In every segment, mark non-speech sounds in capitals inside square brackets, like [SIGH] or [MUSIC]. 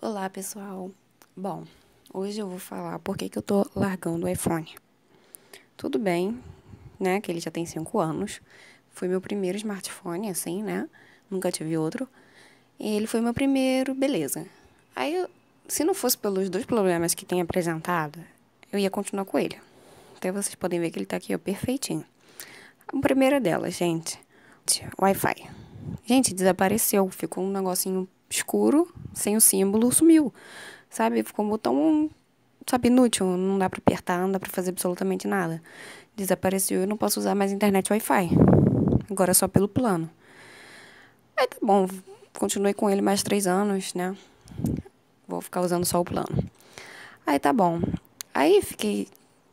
Olá, pessoal. Bom, hoje eu vou falar por que, que eu tô largando o iPhone. Tudo bem, né, que ele já tem 5 anos. Foi meu primeiro smartphone, assim, né? Nunca tive outro. E ele foi meu primeiro, beleza. Aí, se não fosse pelos dois problemas que tem apresentado, eu ia continuar com ele. Até vocês podem ver que ele tá aqui, ó, perfeitinho. A primeira delas, gente, Wi-Fi. Gente, desapareceu, ficou um negocinho escuro, sem o símbolo, sumiu. Sabe? Ficou um botão, sabe, inútil. Não dá pra apertar, não dá pra fazer absolutamente nada. Desapareceu e não posso usar mais internet Wi-Fi. Agora só pelo plano. Aí tá bom, continuei com ele mais três anos, né? Vou ficar usando só o plano. Aí tá bom. Aí fiquei.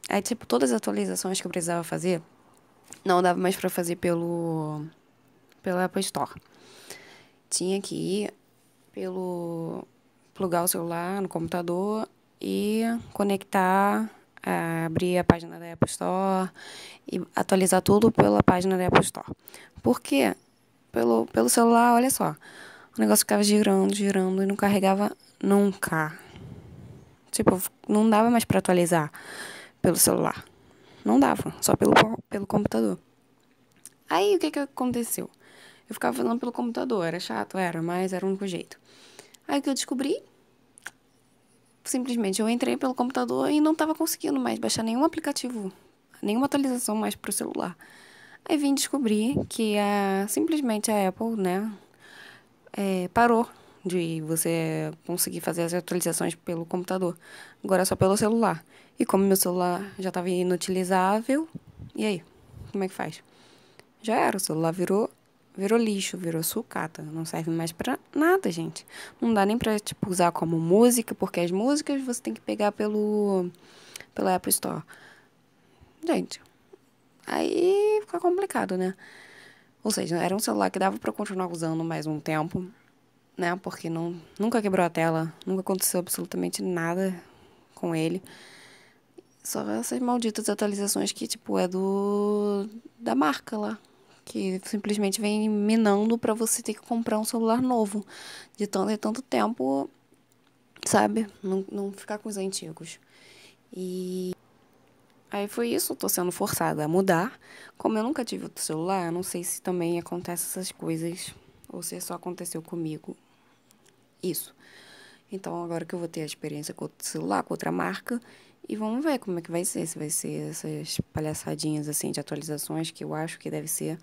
Aí, tipo, todas as atualizações que eu precisava fazer, não dava mais para fazer pelo. pela Apple Store. Tinha que ir pelo plugar o celular no computador e conectar, é, abrir a página da Apple Store e atualizar tudo pela página da Apple Store. Por quê? Pelo, pelo celular, olha só, o negócio ficava girando, girando e não carregava nunca. Tipo, não dava mais para atualizar pelo celular. Não dava, só pelo, pelo computador. Aí o que, que aconteceu? Eu ficava falando pelo computador, era chato, era, mas era o único jeito. Aí o que eu descobri? Simplesmente eu entrei pelo computador e não estava conseguindo mais baixar nenhum aplicativo, nenhuma atualização mais para o celular. Aí vim descobrir que a, simplesmente a Apple, né, é, parou de você conseguir fazer as atualizações pelo computador. Agora é só pelo celular. E como meu celular já estava inutilizável, e aí? Como é que faz? Já era, o celular virou virou lixo, virou sucata, não serve mais para nada, gente. Não dá nem para tipo usar como música, porque as músicas você tem que pegar pelo pela Apple Store. Gente, aí fica complicado, né? Ou seja, era um celular que dava para continuar usando mais um tempo, né? Porque não, nunca quebrou a tela, nunca aconteceu absolutamente nada com ele. Só essas malditas atualizações que, tipo, é do da marca lá que simplesmente vem minando para você ter que comprar um celular novo de tanto e tanto tempo, sabe? Não, não ficar com os antigos. E aí foi isso, tô sendo forçada a mudar. Como eu nunca tive outro celular, não sei se também acontece essas coisas ou se só aconteceu comigo. Isso. Então, agora que eu vou ter a experiência com outro celular, com outra marca, e vamos ver como é que vai ser, se vai ser essas palhaçadinhas assim de atualizações que eu acho que deve ser.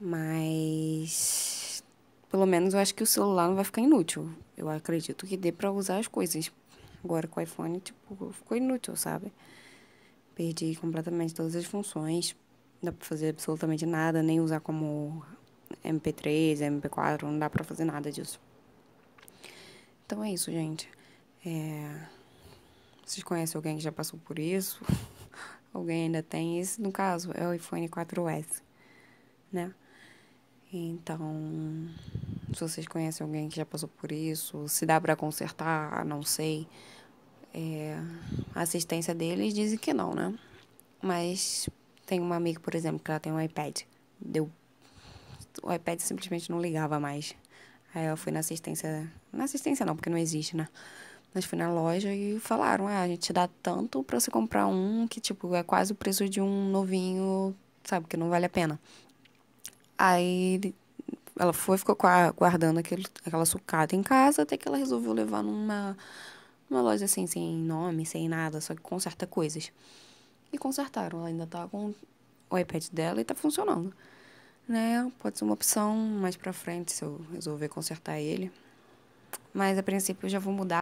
Mas pelo menos eu acho que o celular não vai ficar inútil. Eu acredito que dê para usar as coisas. Agora com o iPhone, tipo, ficou inútil, sabe? Perdi completamente todas as funções. Não dá pra fazer absolutamente nada, nem usar como MP3, MP4, não dá pra fazer nada disso. Então é isso, gente. É vocês conhecem alguém que já passou por isso? [LAUGHS] alguém ainda tem? Esse, no caso, é o iPhone 4S, né? Então, se vocês conhecem alguém que já passou por isso, se dá para consertar, não sei. É, a assistência deles dizem que não, né? Mas tem uma amiga, por exemplo, que ela tem um iPad. Deu. O iPad simplesmente não ligava mais. Aí ela foi na assistência. Na assistência não, porque não existe, né? Nós fui na loja e falaram, ah, a gente dá tanto para você comprar um que, tipo, é quase o preço de um novinho, sabe, que não vale a pena. Aí ela foi, ficou guardando aquele, aquela sucata em casa, até que ela resolveu levar numa uma loja assim, sem nome, sem nada, só que conserta coisas. E consertaram, ela ainda tá com o iPad dela e tá funcionando. Né? Pode ser uma opção mais pra frente se eu resolver consertar ele. Mas a princípio eu já vou mudar.